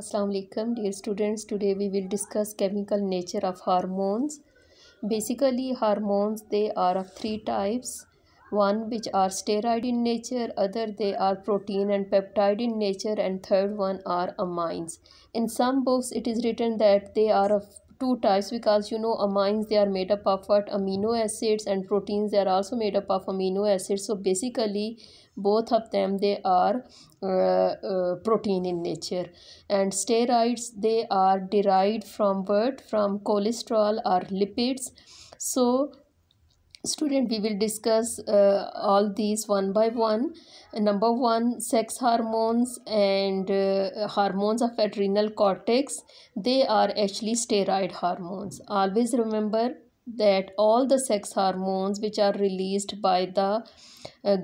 Assalamualaikum dear students today we will discuss chemical nature of hormones basically hormones they are of three types one which are steroid in nature other they are protein and peptide in nature and third one are amines in some books it is written that they are of two types because you know amines they are made up of what amino acids and proteins they are also made up of amino acids so basically both of them they are uh, uh, protein in nature and steroids they are derived from what from cholesterol or lipids so student we will discuss uh, all these one by one number one sex hormones and uh, hormones of adrenal cortex they are actually steroid hormones always remember that all the sex hormones which are released by the uh,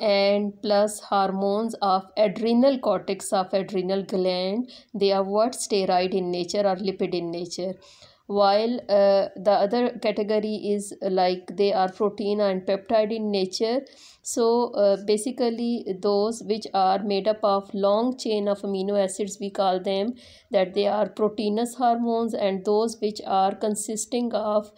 and plus hormones of adrenal cortex of adrenal gland they are what steroid in nature or lipid in nature while uh, the other category is uh, like they are protein and peptide in nature so uh, basically those which are made up of long chain of amino acids we call them that they are proteinous hormones and those which are consisting of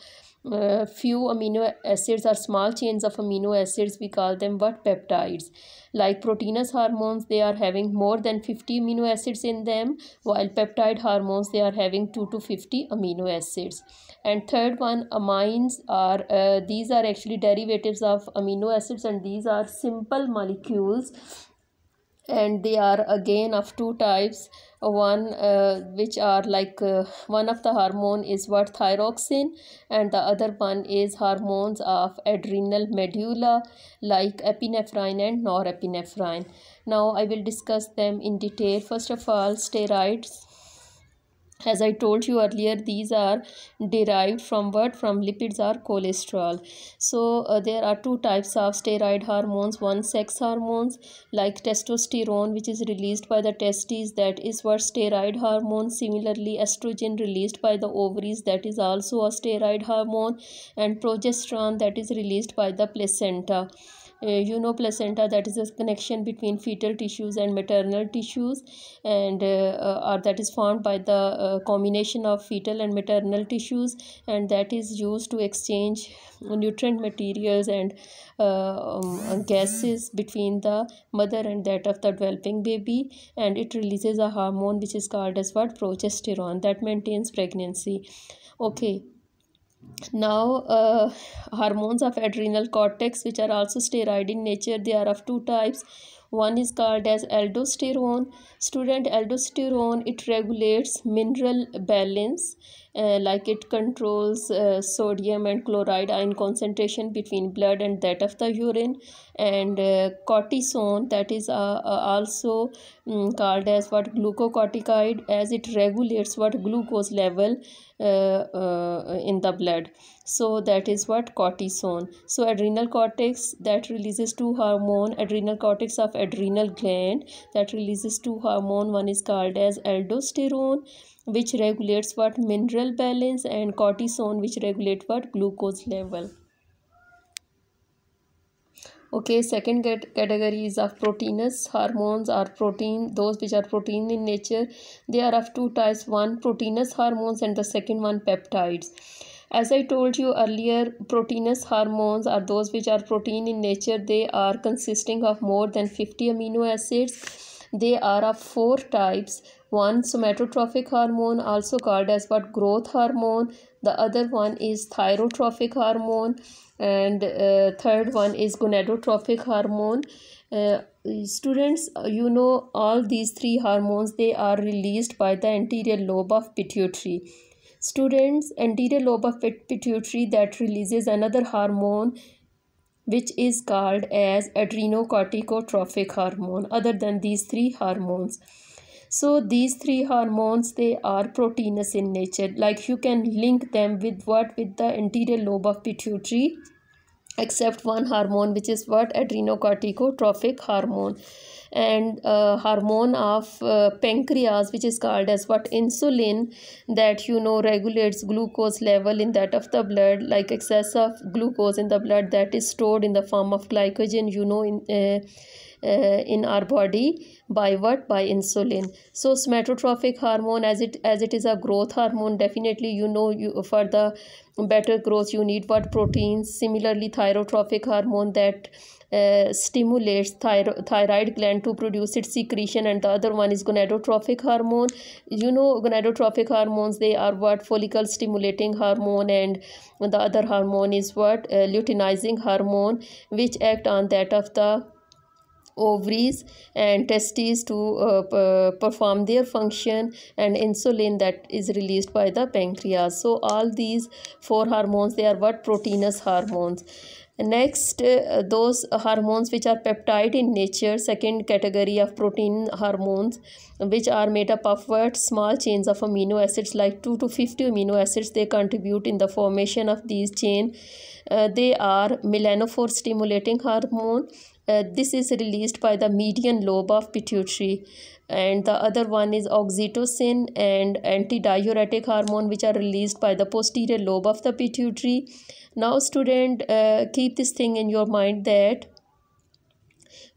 uh, few amino acids are small chains of amino acids we call them what peptides like proteinous hormones they are having more than 50 amino acids in them while peptide hormones they are having 2 to 50 amino acids and third one amines are uh, these are actually derivatives of amino acids and these are simple molecules and they are again of two types one uh, which are like uh, one of the hormone is what thyroxine and the other one is hormones of adrenal medulla like epinephrine and norepinephrine now i will discuss them in detail first of all steroids as i told you earlier these are derived from what from lipids or cholesterol so uh, there are two types of steroid hormones one sex hormones like testosterone which is released by the testes that is what steroid hormone similarly estrogen released by the ovaries that is also a steroid hormone and progesterone that is released by the placenta uh, placenta that is a connection between fetal tissues and maternal tissues and uh, uh, or that is formed by the combination of fetal and maternal tissues and that is used to exchange nutrient materials and um, gases between the mother and that of the developing baby and it releases a hormone which is called as what progesterone that maintains pregnancy okay now uh, hormones of adrenal cortex which are also steroid in nature they are of two types one is called as aldosterone student aldosterone it regulates mineral balance uh, like it controls uh, sodium and chloride ion concentration between blood and that of the urine and uh, cortisone that is uh, uh, also um, called as what glucocorticoid as it regulates what glucose level in the blood so that is what cortisone so adrenal cortex that releases two hormone adrenal cortex of adrenal gland that releases two hormone one is called as aldosterone which regulates what mineral balance and cortisone which regulate what glucose level okay second category is of proteinous hormones or protein those which are protein in nature they are of two types one proteinous hormones and the second one peptides as i told you earlier proteinous hormones are those which are protein in nature they are consisting of more than 50 amino acids they are of four types. One somatotrophic hormone also called as what growth hormone. The other one is thyrotrophic hormone and uh, third one is gonadotrophic hormone. Uh, students you know all these three hormones they are released by the anterior lobe of pituitary students anterior lobe of pituitary that releases another hormone which is called as adrenocorticotrophic hormone other than these three hormones so these three hormones they are proteinous in nature like you can link them with what with the anterior lobe of pituitary except one hormone which is what adrenocorticotrophic hormone and uh, hormone of uh, pancreas which is called as what insulin that you know regulates glucose level in that of the blood like excess of glucose in the blood that is stored in the form of glycogen you know in uh, uh, in our body by what by insulin so somatotrophic hormone as it as it is a growth hormone definitely you know you for the better growth you need what proteins similarly thyrotrophic hormone that uh, stimulates thyro thyroid gland to produce its secretion and the other one is gonadotrophic hormone you know gonadotrophic hormones they are what follicle stimulating hormone and the other hormone is what uh, luteinizing hormone which act on that of the ovaries and testes to uh, perform their function and insulin that is released by the pancreas so all these four hormones they are what proteinous hormones next uh, those hormones which are peptide in nature second category of protein hormones which are made up of what small chains of amino acids like 2 to 50 amino acids they contribute in the formation of these chain uh, they are melanophore stimulating hormone uh, this is released by the median lobe of pituitary and the other one is oxytocin and antidiuretic hormone which are released by the posterior lobe of the pituitary now student uh, keep this thing in your mind that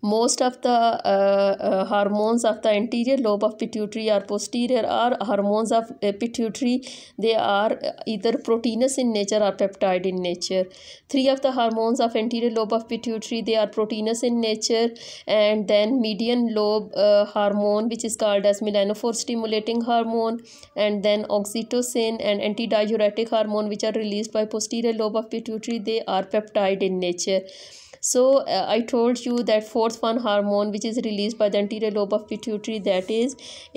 most of the uh, uh, hormones of the anterior lobe of pituitary or posterior are hormones of uh, pituitary. They are uh, either proteinous in nature or peptide in nature. Three of the hormones of anterior lobe of pituitary, they are proteinous in nature. And then median lobe uh, hormone, which is called as melanophore stimulating hormone. And then oxytocin and antidiuretic hormone, which are released by posterior lobe of pituitary, they are peptide in nature so uh, i told you that fourth one hormone which is released by the anterior lobe of pituitary that is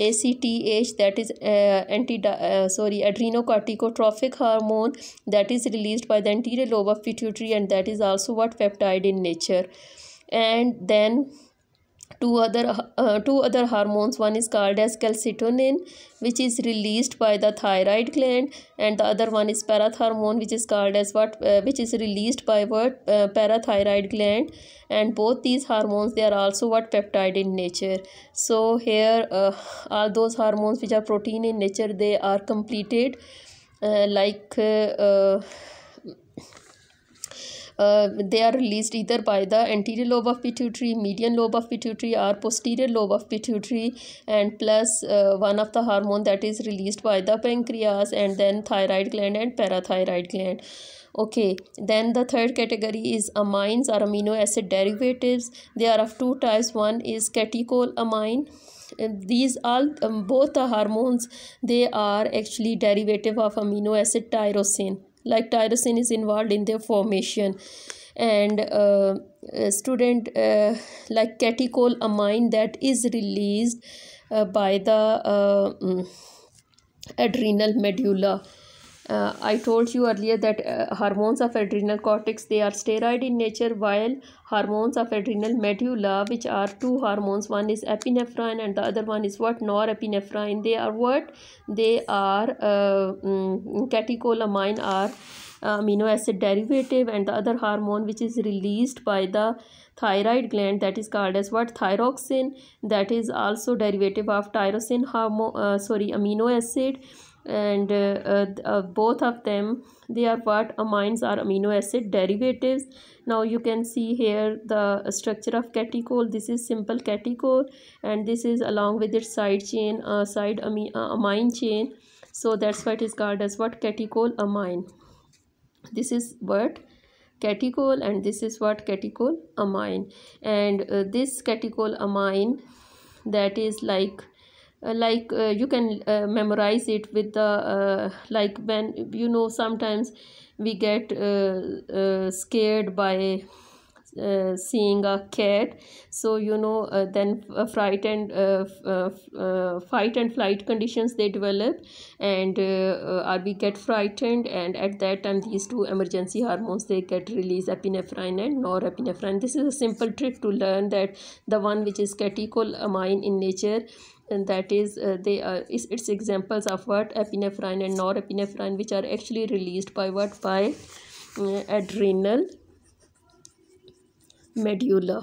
acth that is uh, anti uh, sorry adrenocorticotrophic hormone that is released by the anterior lobe of pituitary and that is also what peptide in nature and then two other uh, uh, two other hormones one is called as calcitonin which is released by the thyroid gland and the other one is parathormone which is called as what uh, which is released by what uh, parathyroid gland and both these hormones they are also what peptide in nature so here uh, all those hormones which are protein in nature they are completed uh, like uh, they are released either by the anterior lobe of pituitary median lobe of pituitary or posterior lobe of pituitary and plus uh, one of the hormone that is released by the pancreas and then thyroid gland and parathyroid gland okay then the third category is amines or amino acid derivatives they are of two types one is catechol amine and these all um, both the hormones they are actually derivative of amino acid tyrosine like tyrosine is involved in their formation and uh, student uh, like catecholamine that is released uh, by the uh, mm, adrenal medulla uh, I told you earlier that uh, hormones of adrenal cortex they are steroid in nature while hormones of adrenal medulla which are two hormones one is epinephrine and the other one is what norepinephrine they are what they are uh, um, catecholamine are amino acid derivative and the other hormone which is released by the thyroid gland that is called as what thyroxine that is also derivative of tyrosine hormone uh, sorry amino acid and uh, uh, uh, both of them they are what amines are amino acid derivatives now you can see here the structure of catechol this is simple catechol and this is along with its side chain uh, side ami uh, amine chain so that's what is called as what catechol amine this is what catechol and this is what catechol amine and uh, this catechol amine that is like uh, like uh, you can uh, memorize it with the uh, uh, like when you know sometimes we get scared by seeing a cat so you know then fright and fight and flight conditions they develop and uh, we get frightened and at that time these two emergency hormones they get released epinephrine and norepinephrine this is a simple trick to learn that the one which is catecholamine in nature and that is uh, they are its examples of what epinephrine and norepinephrine which are actually released by what by uh, adrenal medulla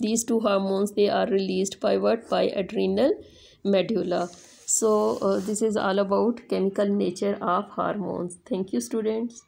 these two hormones they are released by what by adrenal medulla so uh, this is all about chemical nature of hormones thank you students